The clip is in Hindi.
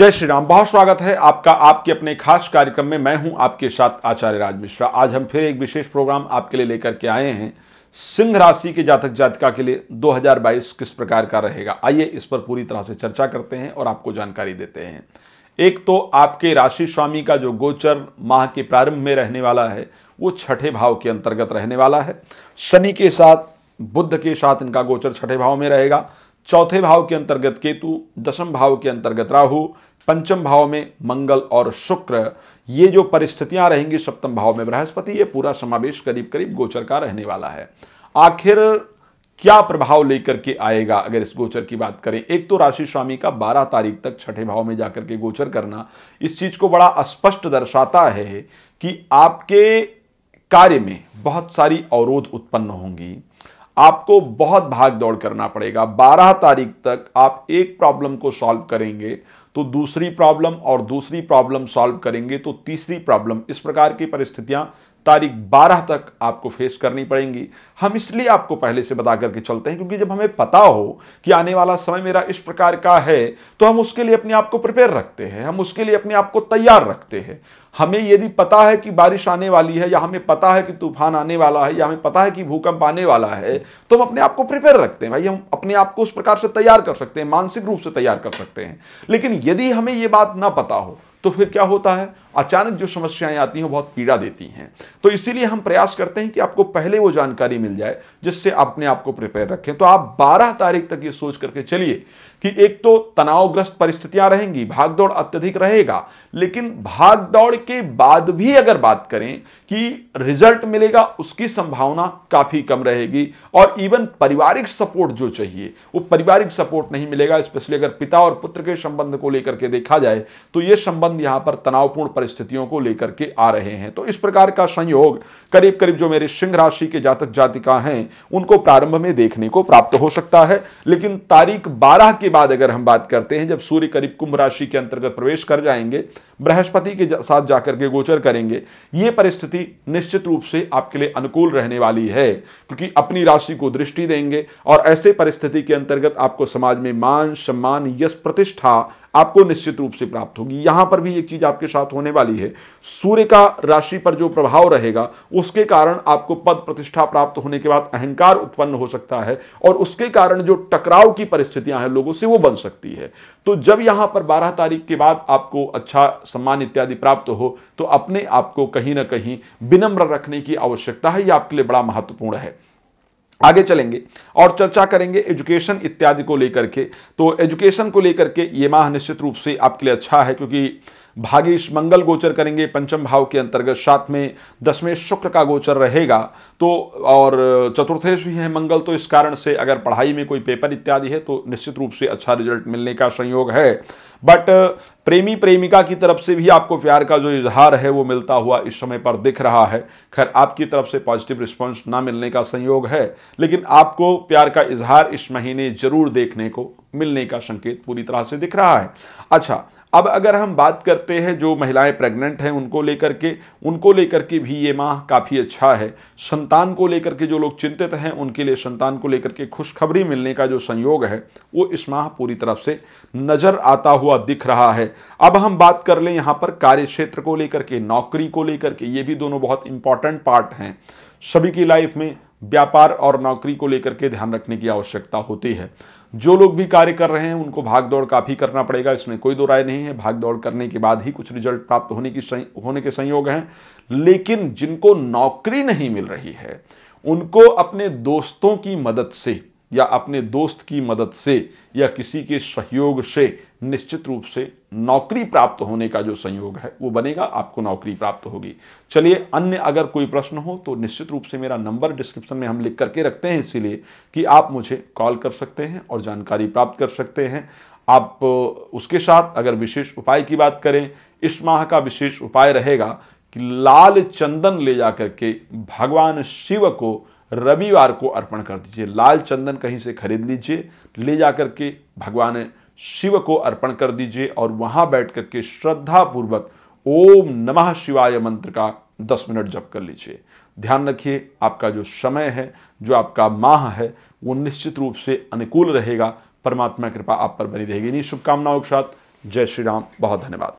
जय श्री राम बहुत स्वागत है आपका आपके अपने खास कार्यक्रम में मैं हूं आपके साथ आचार्य राज मिश्रा आज हम फिर एक विशेष प्रोग्राम आपके लिए लेकर के आए हैं सिंह राशि के जातक जातिका के लिए 2022 किस प्रकार का रहेगा आइए इस पर पूरी तरह से चर्चा करते हैं और आपको जानकारी देते हैं एक तो आपके राशि स्वामी का जो गोचर माह के प्रारंभ में रहने वाला है वो छठे भाव के अंतर्गत रहने वाला है शनि के साथ बुद्ध के साथ इनका गोचर छठे भाव में रहेगा चौथे भाव के अंतर्गत केतु दशम भाव के अंतर्गत राहु पंचम भाव में मंगल और शुक्र ये जो परिस्थितियां रहेंगी सप्तम भाव में बृहस्पति ये पूरा समावेश करीब करीब गोचर का रहने वाला है आखिर क्या प्रभाव लेकर के आएगा अगर इस गोचर की बात करें एक तो राशि स्वामी का 12 तारीख तक छठे भाव में जाकर के गोचर करना इस चीज को बड़ा स्पष्ट दर्शाता है कि आपके कार्य में बहुत सारी अवरोध उत्पन्न होंगी आपको बहुत भाग दौड़ करना पड़ेगा 12 तारीख तक आप एक प्रॉब्लम को सॉल्व करेंगे तो दूसरी प्रॉब्लम और दूसरी प्रॉब्लम सॉल्व करेंगे तो तीसरी प्रॉब्लम इस प्रकार की परिस्थितियां तारीख 12 तक आपको फेस करनी पड़ेंगी हम इसलिए आपको पहले से बता करके चलते हैं क्योंकि जब हमें पता हो कि आने वाला समय मेरा इस प्रकार का है तो हम उसके लिए अपने आप को प्रिपेयर रखते हैं हम उसके लिए अपने आप को तैयार रखते हैं हमें यदि पता है कि बारिश आने वाली है या हमें पता है कि तूफान आने वाला है या हमें पता है कि भूकंप आने वाला है तो हम अपने आप को प्रिपेयर रखते हैं भाई हम अपने आप को उस प्रकार से तैयार कर सकते हैं मानसिक रूप से तैयार कर सकते हैं लेकिन यदि हमें ये बात ना पता हो तो फिर क्या होता है अचानक जो समस्याएं आती हैं बहुत पीड़ा देती हैं तो इसीलिए हम प्रयास करते हैं कि आपको पहले वो जानकारी मिल जाए जिससे अपने आप को प्रिपेयर रखें तो आप 12 तारीख तक ये सोच करके चलिए कि एक तो तनावग्रस्त परिस्थितियां रहेंगी भागदौड़ अत्यधिक रहेगा लेकिन भागदौड़ के बाद भी अगर बात करें कि रिजल्ट मिलेगा उसकी संभावना काफ़ी कम रहेगी और इवन पारिवारिक सपोर्ट जो चाहिए वो पारिवारिक सपोर्ट नहीं मिलेगा स्पेशली अगर पिता और पुत्र के संबंध को लेकर के देखा जाए तो ये संबंध यहाँ पर तनावपूर्ण परिस्थितियों को लेकर के आ रहे हैं तो इस प्रकार का संयोग करीब करीब जो मेरे सिंह राशि के जातक जातिका हैं उनको प्रारंभ में देखने को प्राप्त हो सकता है लेकिन तारीख बारह के बाद अगर हम बात करते हैं जब सूर्य करीब कुंभ राशि के अंतर्गत प्रवेश कर जाएंगे बृहस्पति के साथ जाकर के गोचर करेंगे ये परिस्थिति निश्चित रूप से आपके लिए अनुकूल रहने वाली है क्योंकि अपनी राशि को दृष्टि देंगे और ऐसे परिस्थिति के अंतर्गत आपको समाज में मान सम्मान यश प्रतिष्ठा आपको निश्चित रूप से प्राप्त होगी यहां पर भी एक चीज आपके साथ होने वाली है सूर्य का राशि पर जो प्रभाव रहेगा उसके कारण आपको पद प्रतिष्ठा प्राप्त होने के बाद अहंकार उत्पन्न हो सकता है और उसके कारण जो टकराव की परिस्थितियां हैं लोगों से वो बन सकती है तो जब यहां पर बारह तारीख के बाद आपको अच्छा सम्मान इत्यादि प्राप्त हो तो अपने आप को कहीं ना कहीं विनम्र रखने की आवश्यकता है यह आपके लिए बड़ा महत्वपूर्ण है आगे चलेंगे और चर्चा करेंगे एजुकेशन इत्यादि को लेकर के तो एजुकेशन को लेकर के ये माह निश्चित रूप से आपके लिए अच्छा है क्योंकि भागीश मंगल गोचर करेंगे पंचम भाव के अंतर्गत साथ में दसवें शुक्र का गोचर रहेगा तो और चतुर्थेश भी है मंगल तो इस कारण से अगर पढ़ाई में कोई पेपर इत्यादि है तो निश्चित रूप से अच्छा रिजल्ट मिलने का संयोग है बट प्रेमी प्रेमिका की तरफ से भी आपको प्यार का जो इजहार है वो मिलता हुआ इस समय पर दिख रहा है खैर आपकी तरफ से पॉजिटिव रिस्पॉन्स ना मिलने का संयोग है लेकिन आपको प्यार का इजहार इस महीने जरूर देखने को मिलने का संकेत पूरी तरह से दिख रहा है अच्छा अब अगर हम बात करते हैं जो महिलाएं प्रेग्नेंट हैं उनको लेकर के उनको लेकर के भी ये माह काफ़ी अच्छा है संतान को लेकर के जो लोग चिंतित हैं उनके लिए संतान को लेकर के खुशखबरी मिलने का जो संयोग है वो इस माह पूरी तरफ से नज़र आता हुआ दिख रहा है अब हम बात कर लें यहाँ पर कार्य क्षेत्र को लेकर के नौकरी को लेकर के ये भी दोनों बहुत इंपॉर्टेंट पार्ट हैं सभी की लाइफ में व्यापार और नौकरी को लेकर के ध्यान रखने की आवश्यकता होती है जो लोग भी कार्य कर रहे हैं उनको भागदौड़ काफ़ी करना पड़ेगा इसमें कोई दो राय नहीं है भागदौड़ करने के बाद ही कुछ रिजल्ट प्राप्त होने की होने के संयोग हैं लेकिन जिनको नौकरी नहीं मिल रही है उनको अपने दोस्तों की मदद से या अपने दोस्त की मदद से या किसी के सहयोग से निश्चित रूप से नौकरी प्राप्त होने का जो संयोग है वो बनेगा आपको नौकरी प्राप्त होगी चलिए अन्य अगर कोई प्रश्न हो तो निश्चित रूप से मेरा नंबर डिस्क्रिप्शन में हम लिख करके रखते हैं इसीलिए कि आप मुझे कॉल कर सकते हैं और जानकारी प्राप्त कर सकते हैं आप उसके साथ अगर विशेष उपाय की बात करें इस माह का विशेष उपाय रहेगा कि लाल चंदन ले जा करके भगवान शिव को रविवार को अर्पण कर दीजिए लाल चंदन कहीं से खरीद लीजिए ले जाकर के भगवान शिव को अर्पण कर दीजिए और वहां बैठ करके श्रद्धापूर्वक ओम नमः शिवाय मंत्र का दस मिनट जप कर लीजिए ध्यान रखिए आपका जो समय है जो आपका माह है वो निश्चित रूप से अनुकूल रहेगा परमात्मा कृपा आप पर बनी रहेगी इन्हीं शुभकामनाओं के साथ जय श्री राम बहुत धन्यवाद